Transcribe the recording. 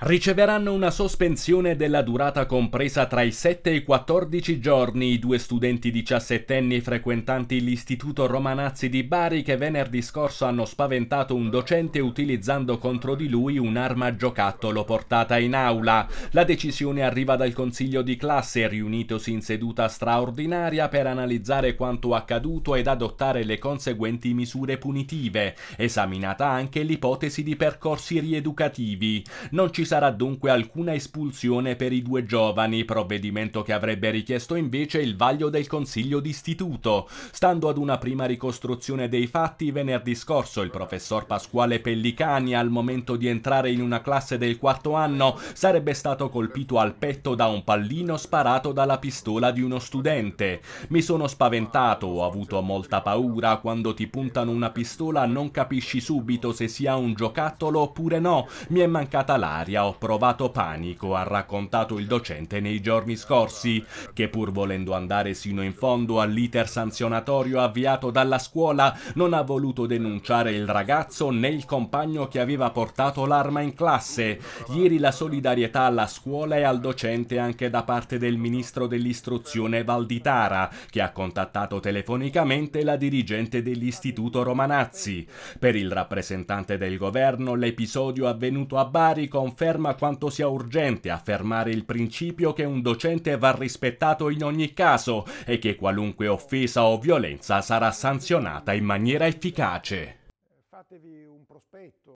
Riceveranno una sospensione della durata compresa tra i 7 e i 14 giorni i due studenti diciassettenni frequentanti l'Istituto Romanazzi di Bari che venerdì scorso hanno spaventato un docente utilizzando contro di lui un'arma giocattolo portata in aula. La decisione arriva dal consiglio di classe riunitosi in seduta straordinaria per analizzare quanto accaduto ed adottare le conseguenti misure punitive, esaminata anche l'ipotesi di percorsi rieducativi. Non ci sarà dunque alcuna espulsione per i due giovani, provvedimento che avrebbe richiesto invece il vaglio del Consiglio d'Istituto. Stando ad una prima ricostruzione dei fatti, venerdì scorso il professor Pasquale Pellicani, al momento di entrare in una classe del quarto anno, sarebbe stato colpito al petto da un pallino sparato dalla pistola di uno studente. Mi sono spaventato, ho avuto molta paura, quando ti puntano una pistola non capisci subito se sia un giocattolo oppure no, mi è mancata l'aria ho provato panico, ha raccontato il docente nei giorni scorsi, che pur volendo andare sino in fondo all'iter sanzionatorio avviato dalla scuola, non ha voluto denunciare il ragazzo né il compagno che aveva portato l'arma in classe. Ieri la solidarietà alla scuola e al docente anche da parte del ministro dell'istruzione Valditara, che ha contattato telefonicamente la dirigente dell'istituto Romanazzi. Per il rappresentante del governo l'episodio avvenuto a Bari conferma conferma quanto sia urgente affermare il principio che un docente va rispettato in ogni caso e che qualunque offesa o violenza sarà sanzionata in maniera efficace. Fatevi un prospetto.